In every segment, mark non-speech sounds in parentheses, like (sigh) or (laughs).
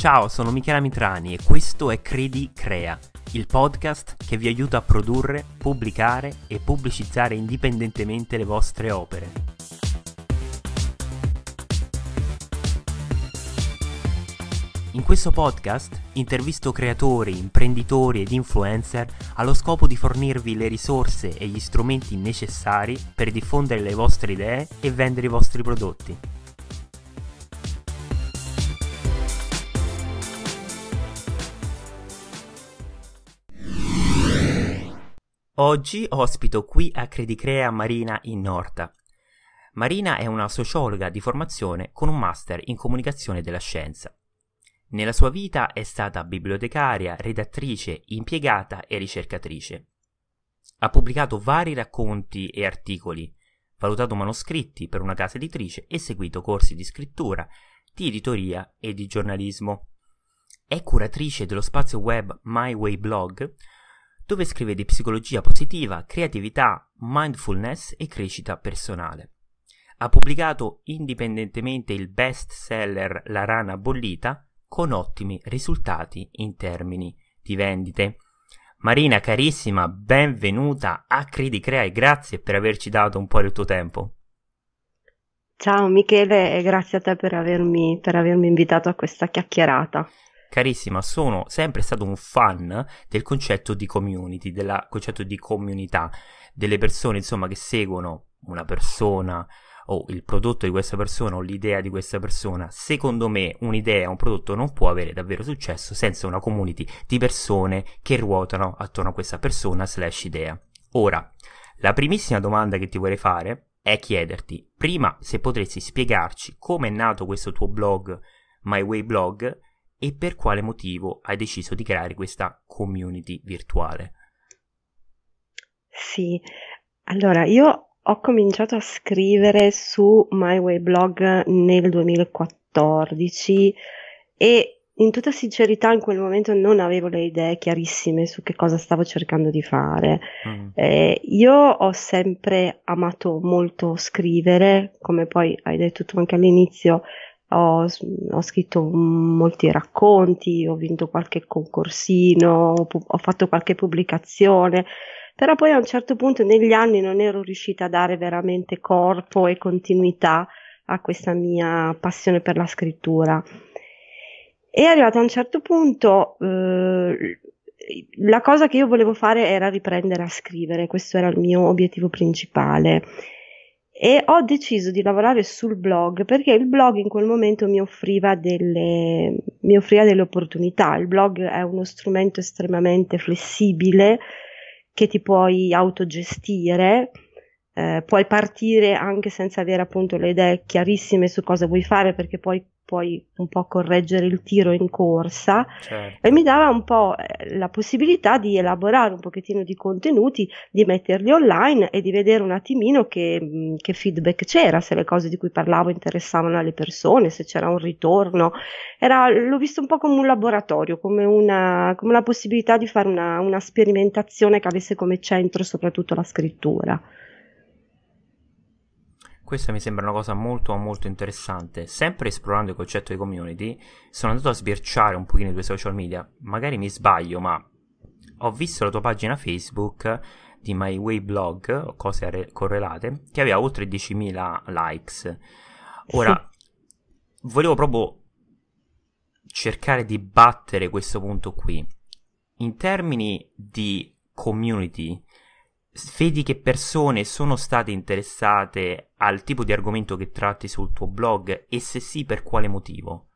Ciao, sono Michela Mitrani e questo è Credi Crea, il podcast che vi aiuta a produrre, pubblicare e pubblicizzare indipendentemente le vostre opere. In questo podcast intervisto creatori, imprenditori ed influencer allo scopo di fornirvi le risorse e gli strumenti necessari per diffondere le vostre idee e vendere i vostri prodotti. Oggi ospito qui a Credicrea Marina Innorta. Marina è una sociologa di formazione con un master in comunicazione della scienza. Nella sua vita è stata bibliotecaria, redattrice, impiegata e ricercatrice. Ha pubblicato vari racconti e articoli, valutato manoscritti per una casa editrice e seguito corsi di scrittura, di editoria e di giornalismo. È curatrice dello spazio web My Way Blog, dove scrive di psicologia positiva, creatività, mindfulness e crescita personale. Ha pubblicato indipendentemente il best seller La rana bollita con ottimi risultati in termini di vendite. Marina carissima, benvenuta a Credicrea e grazie per averci dato un po' del tuo tempo. Ciao Michele e grazie a te per avermi, per avermi invitato a questa chiacchierata carissima, sono sempre stato un fan del concetto di community, del concetto di comunità, delle persone insomma che seguono una persona o il prodotto di questa persona o l'idea di questa persona. Secondo me un'idea, un prodotto non può avere davvero successo senza una community di persone che ruotano attorno a questa persona slash idea. Ora, la primissima domanda che ti vorrei fare è chiederti prima se potresti spiegarci come è nato questo tuo blog, My Way Blog, e per quale motivo hai deciso di creare questa community virtuale? Sì, allora io ho cominciato a scrivere su MyWayBlog nel 2014 e in tutta sincerità in quel momento non avevo le idee chiarissime su che cosa stavo cercando di fare. Mm. Eh, io ho sempre amato molto scrivere, come poi hai detto tu anche all'inizio, ho, ho scritto molti racconti, ho vinto qualche concorsino, ho, ho fatto qualche pubblicazione, però poi a un certo punto negli anni non ero riuscita a dare veramente corpo e continuità a questa mia passione per la scrittura. E arrivato a un certo punto eh, la cosa che io volevo fare era riprendere a scrivere, questo era il mio obiettivo principale e ho deciso di lavorare sul blog perché il blog in quel momento mi offriva delle, mi offriva delle opportunità. Il blog è uno strumento estremamente flessibile che ti puoi autogestire. Eh, puoi partire anche senza avere appunto le idee chiarissime su cosa vuoi fare perché puoi puoi un po' correggere il tiro in corsa certo. e mi dava un po' eh, la possibilità di elaborare un pochettino di contenuti, di metterli online e di vedere un attimino che, mm, che feedback c'era, se le cose di cui parlavo interessavano alle persone, se c'era un ritorno. Era, l'ho visto un po' come un laboratorio, come una, come una possibilità di fare una, una sperimentazione che avesse come centro soprattutto la scrittura. Questa mi sembra una cosa molto molto interessante. Sempre esplorando il concetto di community, sono andato a sbirciare un pochino i tuoi social media. Magari mi sbaglio, ma ho visto la tua pagina Facebook di My Way Blog, cose re- correlate, che aveva oltre 10.000 likes. Ora, (laughs) volevo proprio cercare di battere questo punto qui. In termini di community, vedi che persone sono state interessate al tipo di argomento che tratti sul tuo blog e se sì per quale motivo?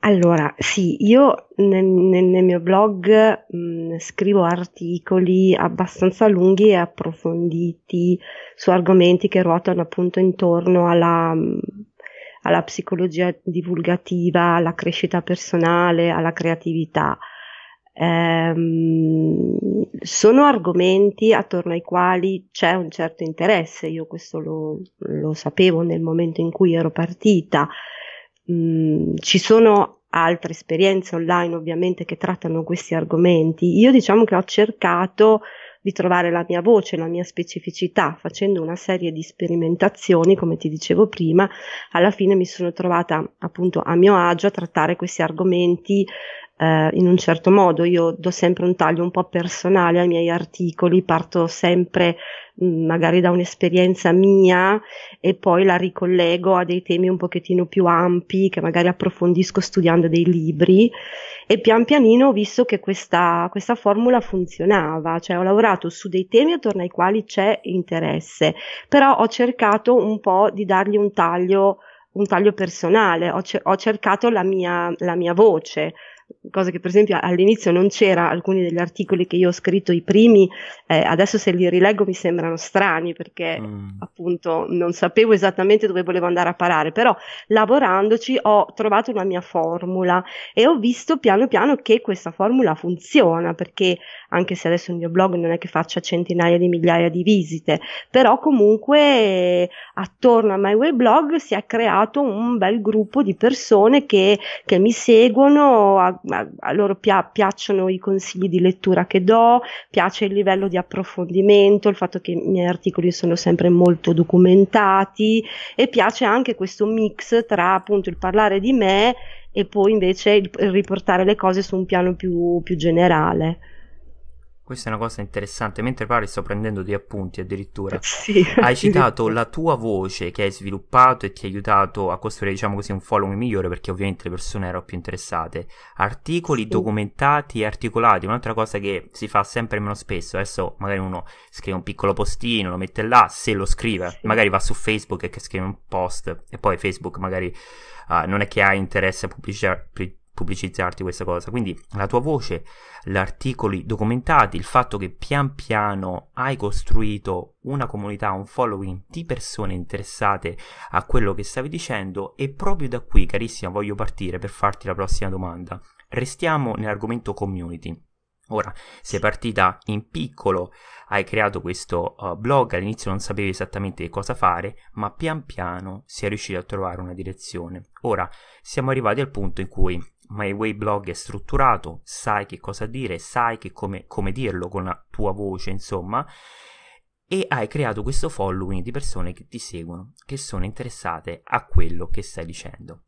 Allora, sì, io nel, nel, nel mio blog mh, scrivo articoli abbastanza lunghi e approfonditi su argomenti che ruotano appunto intorno alla, alla psicologia divulgativa, alla crescita personale, alla creatività ehm, sono argomenti attorno ai quali c'è un certo interesse, io questo lo, lo sapevo nel momento in cui ero partita, mm, ci sono altre esperienze online ovviamente che trattano questi argomenti, io diciamo che ho cercato di trovare la mia voce, la mia specificità, facendo una serie di sperimentazioni, come ti dicevo prima, alla fine mi sono trovata appunto a mio agio a trattare questi argomenti eh, in un certo modo. Io do sempre un taglio un po' personale ai miei articoli, parto sempre mm, magari da un'esperienza mia e poi la ricollego a dei temi un pochettino più ampi che magari approfondisco studiando dei libri e pian pianino ho visto che questa, questa formula funzionava, cioè ho lavorato su dei temi attorno ai quali c'è interesse, però ho cercato un po' di dargli un taglio un taglio personale, ho, ce- ho cercato la mia, la mia voce, cosa che per esempio all'inizio non c'era, alcuni degli articoli che io ho scritto, i primi, eh, adesso se li rileggo mi sembrano strani perché mm. appunto non sapevo esattamente dove volevo andare a parare, però lavorandoci ho trovato una mia formula e ho visto piano piano che questa formula funziona perché anche se adesso il mio blog non è che faccia centinaia di migliaia di visite, però comunque eh, attorno a MyWayBlog si è creato un bel gruppo di persone che, che mi seguono, a, a, a loro pia- piacciono i consigli di lettura che do, piace il livello di approfondimento, il fatto che i miei articoli sono sempre molto documentati e piace anche questo mix tra appunto il parlare di me e poi invece il, il riportare le cose su un piano più, più generale. Questa è una cosa interessante. Mentre parli sto prendendo dei appunti addirittura. (laughs) Sì, hai citato la tua voce che hai sviluppato e ti ha aiutato a costruire, diciamo così, un following migliore perché ovviamente le persone erano più interessate. Articoli documentati e articolati, un'altra cosa che si fa sempre meno spesso. Adesso magari uno scrive un piccolo postino, lo mette là, se lo scrive, magari va su Facebook e scrive un post e poi Facebook magari uh, non è che ha interesse a pubblicar- pubblicizzarti questa cosa. Quindi la tua voce, gli articoli documentati, il fatto che pian piano hai costruito una comunità, un following di persone interessate a quello che stavi dicendo e proprio da qui, carissima, voglio partire per farti la prossima domanda. Restiamo nell'argomento community. Ora, sei partita in piccolo, hai creato questo uh, blog, all'inizio non sapevi esattamente cosa fare, ma pian piano sei riuscito a trovare una direzione. Ora, siamo arrivati al punto in cui MyWay blog è strutturato, sai che cosa dire, sai che come, come dirlo con la tua voce, insomma, e hai creato questo following di persone che ti seguono, che sono interessate a quello che stai dicendo.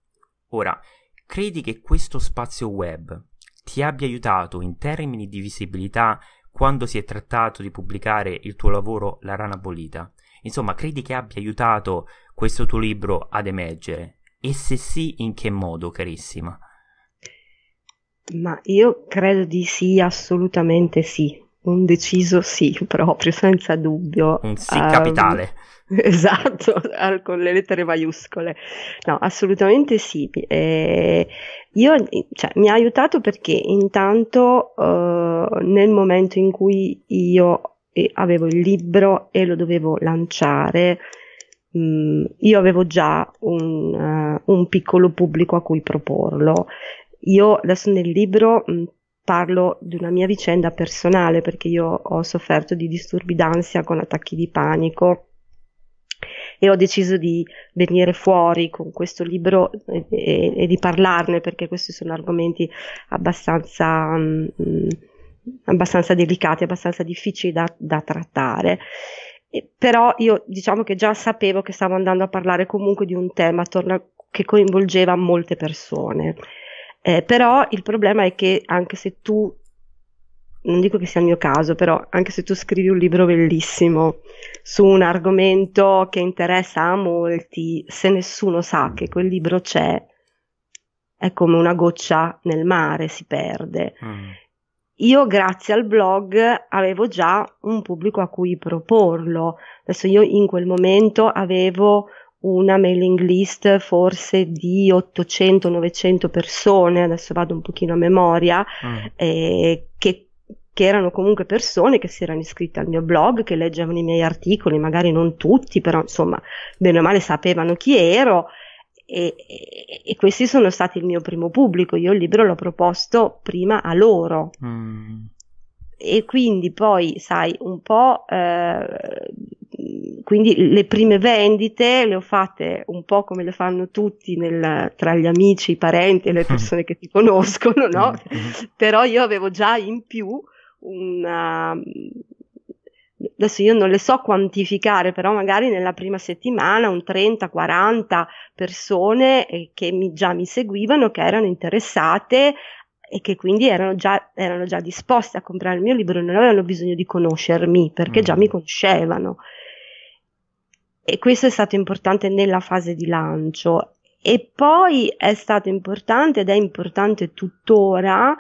Ora, credi che questo spazio web ti abbia aiutato in termini di visibilità quando si è trattato di pubblicare il tuo lavoro La rana bollita? Insomma, credi che abbia aiutato questo tuo libro ad emergere? E se sì, in che modo, carissima? Ma io credo di sì, assolutamente sì. Un deciso sì, (laughs) proprio, senza dubbio. Un sì capitale. Um, (laughs) esatto, con le lettere maiuscole. No, assolutamente sì. Eh, io, cioè, mi ha aiutato perché intanto eh, nel momento in cui io eh, avevo il libro e lo dovevo lanciare, mm, io avevo già un, uh, un piccolo pubblico a cui proporlo io adesso nel libro parlo di una mia vicenda personale perché io ho sofferto di disturbi d'ansia con attacchi di panico e ho deciso di venire fuori con questo libro e, e, e di parlarne perché questi sono argomenti abbastanza, mh, abbastanza delicati, abbastanza difficili da, da trattare. E, però io diciamo che già sapevo che stavo andando a parlare comunque di un tema attorno a, che coinvolgeva molte persone eh, però il problema è che anche se tu, non dico che sia il mio caso, però anche se tu scrivi un libro bellissimo su un argomento che interessa a molti, se nessuno sa che quel libro c'è, è come una goccia nel mare, si perde. Mm. Io grazie al blog avevo già un pubblico a cui proporlo. Adesso io in quel momento avevo una mailing list forse di 800-900 persone, adesso vado un pochino a memoria, mm. eh, che che erano comunque persone che si erano iscritte al mio blog, che leggevano i miei articoli, magari non tutti, però insomma, bene o male sapevano chi ero. E, e, e questi sono stati il mio primo pubblico. Io il libro l'ho proposto prima a loro. Mm e quindi poi sai un po' eh, quindi le prime vendite le ho fatte un po' come le fanno tutti nel, tra gli amici, i parenti e le (laughs) persone che ti conoscono, no? Mm-hmm. Però io avevo già in più una... Adesso io non le so quantificare, però magari nella prima settimana un 30-40 persone eh, che mi, già mi seguivano, che erano interessate e che quindi erano già, erano già disposti a comprare il mio libro, non avevano bisogno di conoscermi perché mm. già mi conoscevano. E questo è stato importante nella fase di lancio. E poi è stato importante ed è importante tuttora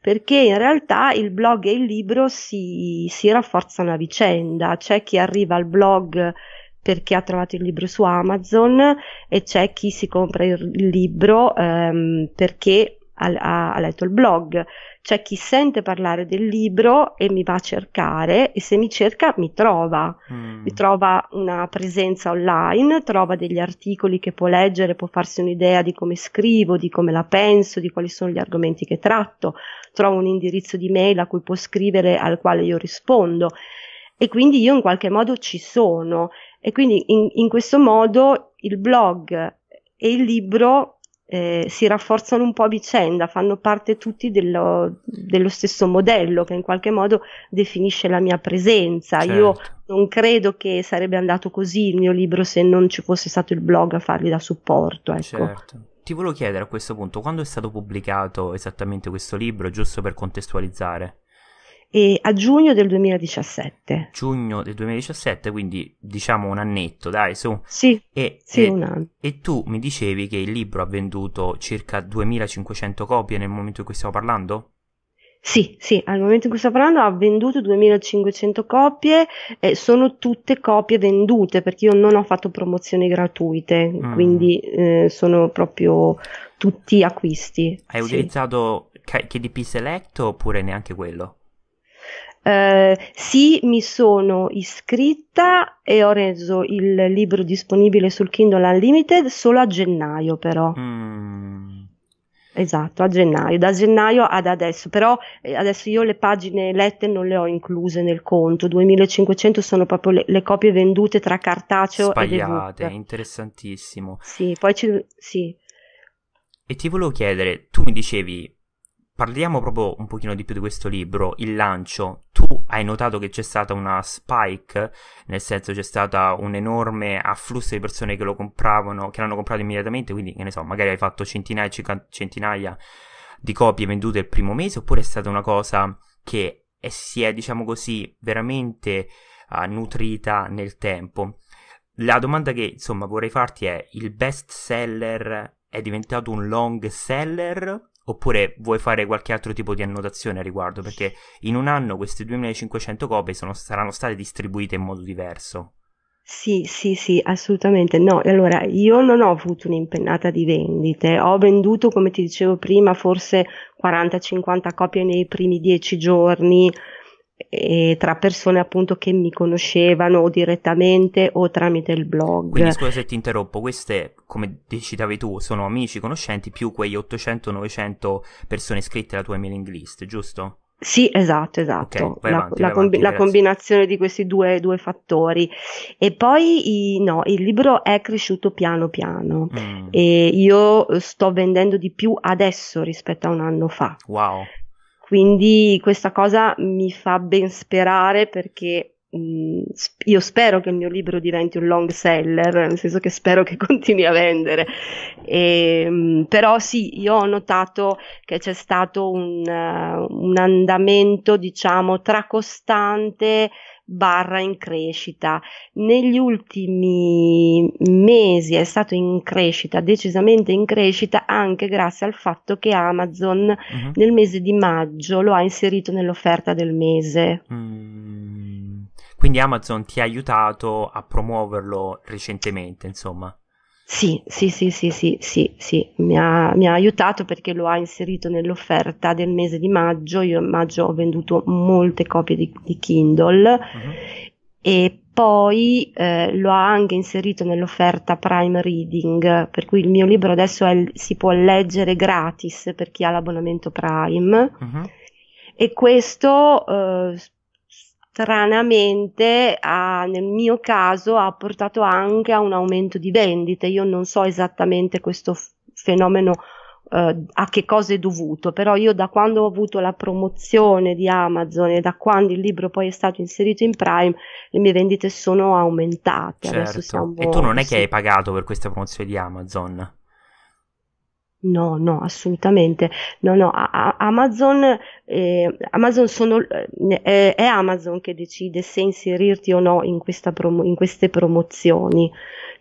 perché in realtà il blog e il libro si, si rafforzano a vicenda. C'è chi arriva al blog perché ha trovato il libro su Amazon e c'è chi si compra il libro ehm, perché ha, ha letto il blog, c'è chi sente parlare del libro e mi va a cercare e se mi cerca mi trova, mm. mi trova una presenza online, trova degli articoli che può leggere, può farsi un'idea di come scrivo, di come la penso, di quali sono gli argomenti che tratto, trova un indirizzo di mail a cui può scrivere al quale io rispondo e quindi io in qualche modo ci sono e quindi in, in questo modo il blog e il libro eh, si rafforzano un po' a vicenda, fanno parte tutti dello, dello, stesso modello che in qualche modo definisce la mia presenza. Certo. Io non credo che sarebbe andato così il mio libro se non ci fosse stato il blog a fargli da supporto. Ecco. Certo. Ti volevo chiedere a questo punto, quando è stato pubblicato esattamente questo libro, giusto per contestualizzare? e a giugno del 2017. Giugno del 2017, quindi diciamo un annetto, dai, su. Sì, e, sì, e, un anno. E tu mi dicevi che il libro ha venduto circa 2500 copie nel momento in cui stiamo parlando? Sì, sì, al momento in cui sto parlando ha venduto 2500 copie e sono tutte copie vendute perché io non ho fatto promozioni gratuite, mm. quindi eh, sono proprio tutti acquisti. Hai sì. utilizzato KDP Select oppure neanche quello? Eh, sì, mi sono iscritta e ho reso il libro disponibile sul Kindle Unlimited solo a gennaio però. Mm. Esatto, a gennaio, da gennaio ad adesso, però eh, adesso io le pagine lette non le ho incluse nel conto, 2500 sono proprio le, le copie vendute tra cartaceo Spagliate, e ebook. interessantissimo. Sì, poi ci... sì. E ti volevo chiedere, tu mi dicevi, parliamo proprio un pochino di più di questo libro, il lancio, tu hai notato che c'è stata una spike, nel senso c'è stato un enorme afflusso di persone che lo compravano, che l'hanno comprato immediatamente, quindi che ne so, magari hai fatto centinaia, e centinaia di copie vendute il primo mese, oppure è stata una cosa che è, si è, diciamo così, veramente uh, nutrita nel tempo. La domanda che insomma vorrei farti è: il best seller è diventato un long seller Oppure vuoi fare qualche altro tipo di annotazione a riguardo? Perché in un anno queste 2500 copie sono, saranno state distribuite in modo diverso. Sì, sì, sì, assolutamente. No, allora io non ho avuto un'impennata di vendite, ho venduto, come ti dicevo prima, forse 40-50 copie nei primi 10 giorni, e tra persone appunto che mi conoscevano o direttamente o tramite il blog. Quindi scusa se ti interrompo, queste come citavi tu sono amici, conoscenti più quegli 800-900 persone iscritte alla tua mailing list, giusto? Sì, esatto, esatto, okay, la, la, combi- avanti, la combinazione di questi due, due fattori. E poi i, no, il libro è cresciuto piano piano mm. e io sto vendendo di più adesso rispetto a un anno fa. Wow. Quindi questa cosa mi fa ben sperare perché mh, mm, io spero che il mio libro diventi un long seller, nel senso che spero che (laughs) continui a vendere. E, ehm, mh, però sì, io ho notato che c'è stato un, uh, un andamento, diciamo, tra costante barra in crescita. Negli ultimi mesi è stato in crescita, decisamente in crescita, anche grazie al fatto che Amazon uh-huh. nel mese di maggio lo ha inserito nell'offerta del mese. Mm. Quindi Amazon ti ha aiutato a promuoverlo recentemente, insomma. Sì, sì, sì, sì, sì, sì, sì. Mi, ha, mi ha aiutato perché lo ha inserito nell'offerta del mese di maggio. Io a maggio ho venduto molte copie di, di Kindle uh-huh. e poi eh, lo ha anche inserito nell'offerta Prime Reading, per cui il mio libro adesso è, si può leggere gratis per chi ha l'abbonamento Prime. Uh-huh. E questo eh, stranamente ha, nel mio caso ha portato anche a un aumento di vendite. Io non so esattamente questo f- fenomeno eh, a che cosa è dovuto, però io da quando ho avuto la promozione di Amazon e da quando il libro poi è stato inserito in Prime, le mie vendite sono aumentate. Certo. Siamo, e tu non è sì. che hai pagato per questa promozione di Amazon? No, no, assolutamente. No, no, a, a Amazon, eh, Amazon sono, eh, è Amazon che decide se inserirti o no in, promo- in queste promozioni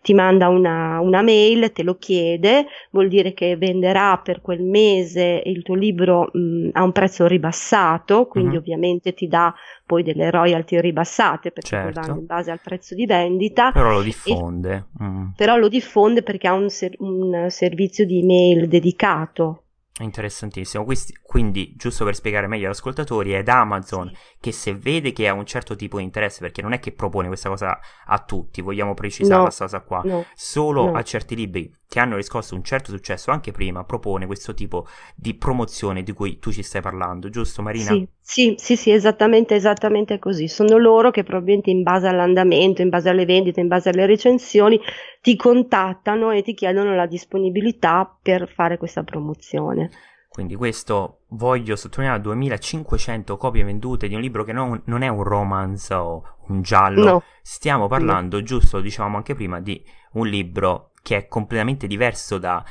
ti manda una, una mail, te lo chiede, vuol dire che venderà per quel mese il tuo libro mh, a un prezzo ribassato, quindi uh-huh. ovviamente ti dà poi delle royalty ribassate perché certo. lo in base al prezzo di vendita. Però lo diffonde. E, mm. Però lo diffonde perché ha un, ser- un servizio di email dedicato Interessantissimo. Quindi, quindi, giusto per spiegare meglio agli ascoltatori, è da Amazon sì. che se vede che ha un certo tipo di interesse, perché non è che propone questa cosa a tutti, vogliamo precisare no, questa cosa qua, no, solo no. a certi libri che hanno riscosso un certo successo anche prima, propone questo tipo di promozione di cui tu ci stai parlando, giusto Marina? Sì, sì, sì, sì esattamente, esattamente così. Sono loro che probabilmente in base all'andamento, in base alle vendite, in base alle recensioni, ti contattano e ti chiedono la disponibilità per fare questa promozione. Quindi questo, voglio sottolineare, 2500 copie vendute di un libro che non, non è un romance o un giallo. No. Stiamo parlando, no. giusto, dicevamo anche prima, di un libro che è completamente diverso da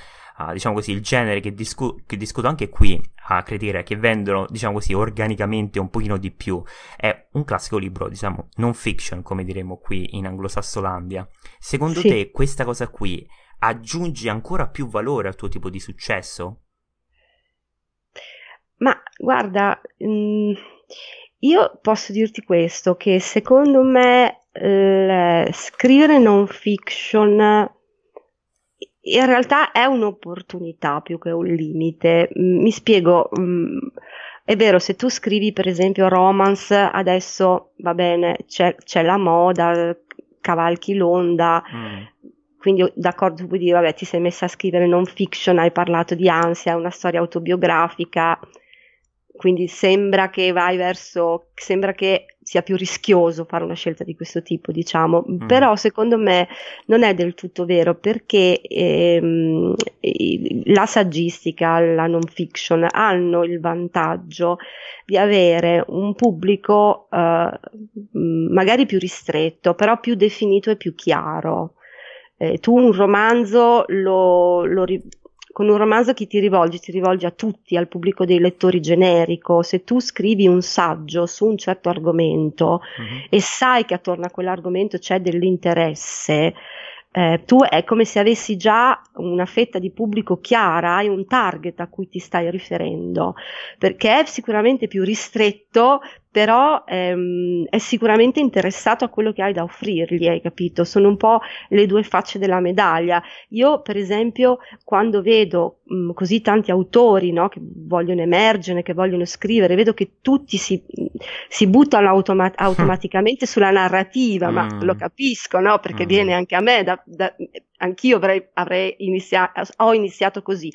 diciamo così, il genere che, discu- che, discuto anche qui a Credere, che vendono, diciamo così, organicamente un pochino di più, è un classico libro, diciamo, non fiction, come diremmo qui in Anglosassolandia. Secondo sì. te questa cosa qui aggiunge ancora più valore al tuo tipo di successo? Ma guarda, mh, mm, io posso dirti questo, che secondo me scrivere non fiction in realtà è un'opportunità più che un limite. Mm, mi spiego, mm, è vero, se tu scrivi per esempio romance, adesso va bene, c'è, c'è la moda, cavalchi l'onda. Mm. Quindi oh, d'accordo, tu puoi dire, vabbè, ti sei messa a scrivere non fiction, hai parlato di ansia, una storia autobiografica, quindi sembra che vai verso, sembra che sia più rischioso fare una scelta di questo tipo, diciamo, mm. però secondo me non è del tutto vero perché ehm, la saggistica, la non fiction hanno il vantaggio di avere un pubblico eh, magari più ristretto, però più definito e più chiaro. Eh, tu un romanzo lo, lo, con un romanzo chi ti rivolge ti rivolge a tutti, al pubblico dei lettori generico. Se tu scrivi un saggio su un certo argomento mm-hmm. e sai che attorno a quell'argomento c'è dell'interesse, eh, tu è come se avessi già una fetta di pubblico chiara e un target a cui ti stai riferendo, perché è sicuramente più ristretto però ehm, è sicuramente interessato a quello che hai da offrirgli, hai capito? Sono un po' le due facce della medaglia. Io, per esempio, quando vedo mh, mm, così tanti autori no, che vogliono emergere, che vogliono scrivere, vedo che tutti si, mm, si buttano automa- (laughs) automaticamente sulla narrativa, mm. ma lo capisco, no? Perché mm. viene anche a me, da, da, anch'io avrei, avrei iniziato, ho iniziato così,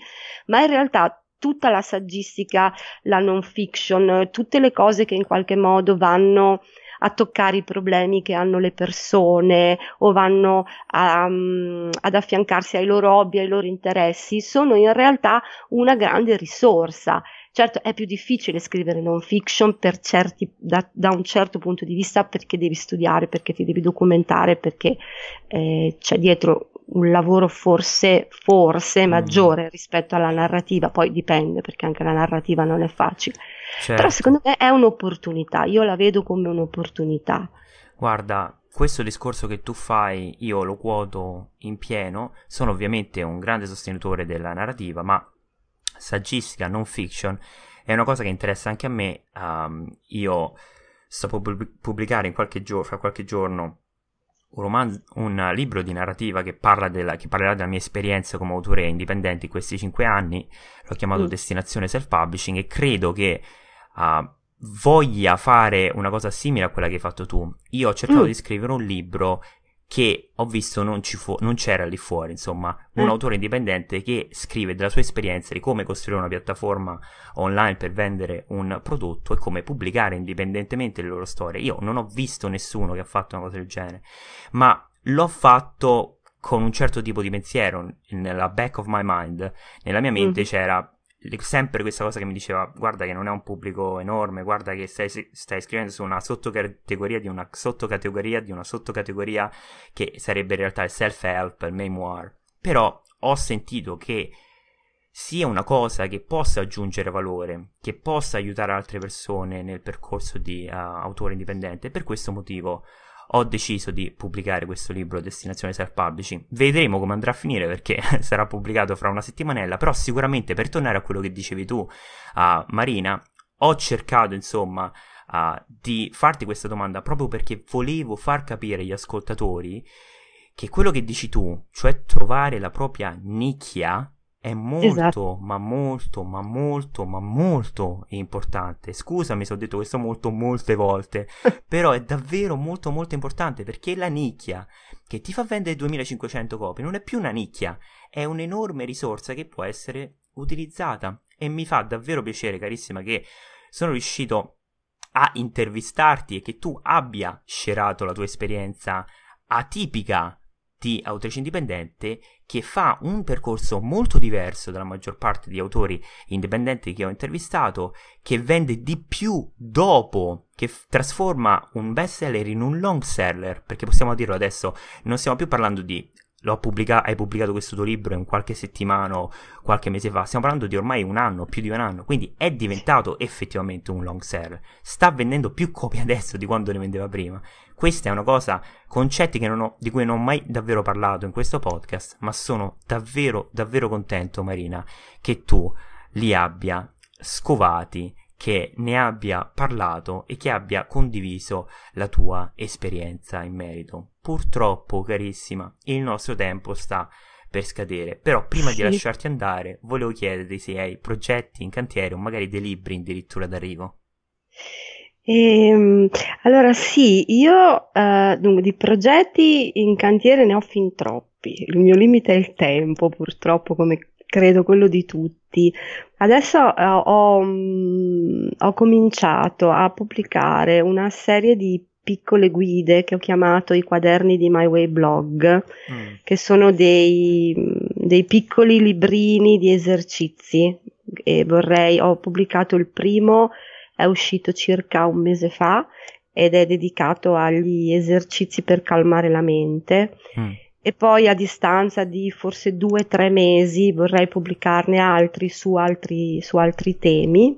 ma in realtà tutta la saggistica, la non fiction, tutte le cose che in qualche modo vanno a toccare i problemi che hanno le persone o vanno a, um, ad affiancarsi ai loro hobby, ai loro interessi, sono in realtà una grande risorsa. Certo, è più difficile scrivere non fiction certi, da, da, un certo punto di vista perché devi studiare, perché ti devi documentare, perché eh, c'è dietro un lavoro forse, forse mm. maggiore mm. rispetto alla narrativa, poi dipende perché anche la narrativa non è facile, certo. però secondo me è un'opportunità, io la vedo come un'opportunità. Guarda, questo discorso che tu fai, io lo quoto in pieno, sono ovviamente un grande sostenitore della narrativa, ma saggistica, non fiction, è una cosa che interessa anche a me, um, io sto per pubblicare in qualche gio- fra qualche giorno un, romanzo, un libro di narrativa che, parla della, che parlerà della mia esperienza come autore indipendente in questi cinque anni, l'ho chiamato mm. Destinazione Self-Publishing e credo che uh, voglia fare una cosa simile a quella che hai fatto tu. Io ho cercato mm. di scrivere un libro che ho visto non, fu- non c'era lì fuori, insomma, un mm. autore indipendente che scrive della sua esperienza di come costruire una piattaforma online per vendere un prodotto e come pubblicare indipendentemente le loro storie. Io non ho visto nessuno che ha fatto una cosa del genere, ma l'ho fatto con un certo tipo di pensiero nella back of my mind, nella mia mente mm. c'era sempre questa cosa che mi diceva guarda che non è un pubblico enorme, guarda che stai, stai scrivendo su una sottocategoria di una sottocategoria di una sottocategoria che sarebbe in realtà il self-help, il memoir. Però ho sentito che sia una cosa che possa aggiungere valore, che possa aiutare altre persone nel percorso di uh, autore indipendente. Per questo motivo ho deciso di pubblicare questo libro Destinazione Self Publishing. Vedremo come andrà a finire perché (laughs) sarà pubblicato fra una settimanella, però sicuramente per tornare a quello che dicevi tu, uh, Marina, ho cercato insomma uh, di farti questa domanda proprio perché volevo far capire agli ascoltatori che quello che dici tu, cioè trovare la propria nicchia, è esatto. molto, esatto. ma molto, ma molto, ma molto importante. Scusami se ho detto questo molto molte volte, (laughs) però è davvero molto molto importante perché la nicchia che ti fa vendere 2500 copie non è più una nicchia, è un'enorme risorsa che può essere utilizzata e mi fa davvero piacere carissima che sono riuscito a intervistarti e che tu abbia scerato la tua esperienza atipica di autrice indipendente che fa un percorso molto diverso dalla maggior parte di autori indipendenti che ho intervistato, che vende di più dopo, che f- trasforma un best seller in un long seller, perché possiamo dirlo adesso, non stiamo più parlando di Pubblica- hai pubblicato questo tuo libro in qualche settimana o qualche mese fa, stiamo parlando di ormai un anno, più di un anno, quindi è diventato effettivamente un long seller, sta vendendo più copie (laughs) adesso di quando ne vendeva prima questa è una cosa, concetti ho, di cui non ho mai davvero parlato in questo podcast, ma sono davvero, davvero contento, Marina, che tu li abbia scovati, che ne abbia parlato e che abbia condiviso la tua esperienza in merito. Purtroppo, carissima, il nostro tempo sta per scadere, però prima sì. di lasciarti andare volevo chiederti se hai progetti in cantiere o magari dei libri addirittura d'arrivo. E, ehm, allora sì, io eh, dunque, di progetti in cantiere ne ho fin troppi, il mio limite è il tempo purtroppo come credo quello di tutti. Adesso eh, ho, mm, ho cominciato a pubblicare una serie di piccole guide che ho chiamato i quaderni di My Way Blog, mm. che sono dei, mm, dei piccoli librini di esercizi e vorrei, ho pubblicato il primo è uscito circa un mese fa ed è dedicato agli esercizi per calmare la mente. Mm. E poi a distanza di forse due o tre mesi vorrei pubblicarne altri su altri, su altri temi.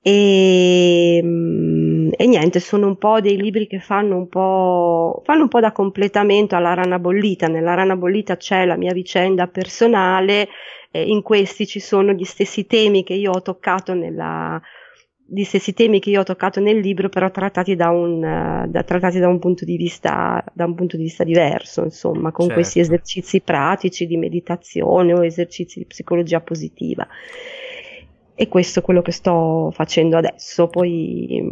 E, mm, e, niente, sono un po' dei libri che fanno un po', fanno un po', da completamento alla rana bollita. Nella rana bollita c'è la mia vicenda personale, eh, in questi ci sono gli stessi temi che io ho toccato nella, gli stessi temi che io ho toccato nel libro, però trattati da un, eh, da, trattati da un, punto, di vista, da un punto, di vista, diverso, insomma, con certo. questi esercizi pratici di meditazione o esercizi di psicologia positiva. E questo è quello che sto facendo adesso. Poi mm,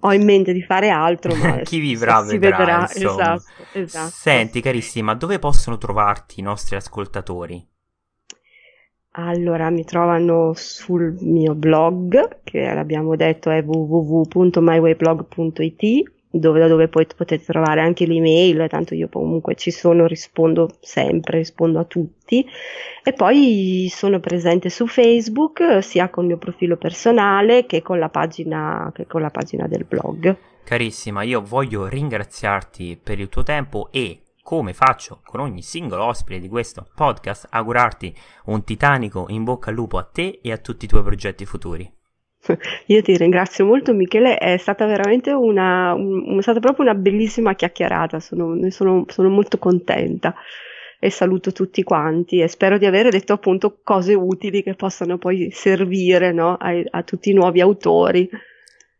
ho in mente di fare altro, ma (laughs) chi vivrà si vedrà. vedrà esatto, esatto. Senti, carissima, dove possono trovarti i nostri ascoltatori? Allora, mi trovano sul mio blog, che l'abbiamo detto è www.mywayblog.it, dove, da dove poi potete trovare anche l'email, tanto io comunque ci sono, rispondo sempre, rispondo a tutti. E poi sono presente su Facebook, sia col mio profilo personale che con la pagina, con la pagina del blog. Carissima, io voglio ringraziarti per il tuo tempo e come faccio con ogni singolo ospite di questo podcast, augurarti un titanico in bocca al lupo a te e a tutti i tuoi progetti futuri. (laughs) Io ti ringrazio molto Michele, è stata veramente una, un, è stata proprio una bellissima chiacchierata, sono, sono, sono molto contenta e saluto tutti quanti e spero di avere detto appunto cose utili che possano poi servire no, a, a tutti i nuovi autori.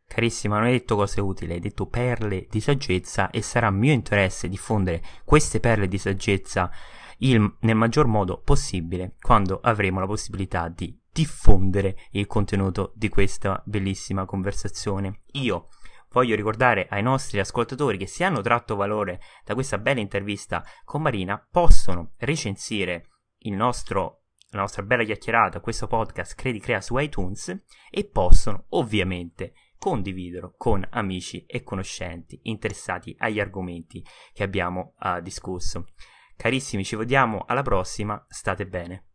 Carissima, non hai detto cose utili, hai detto perle di saggezza e sarà mio interesse diffondere queste perle di saggezza il, nel maggior modo possibile quando avremo la possibilità di diffondere il contenuto di questa bellissima conversazione. Io voglio ricordare ai nostri ascoltatori che se hanno tratto valore da questa bella intervista con Marina possono recensire il nostro la nostra bella chiacchierata, questo podcast Credi Crea su iTunes e possono ovviamente condividerlo con amici e conoscenti interessati agli argomenti che abbiamo uh, discusso. Carissimi, ci vediamo alla prossima, state bene.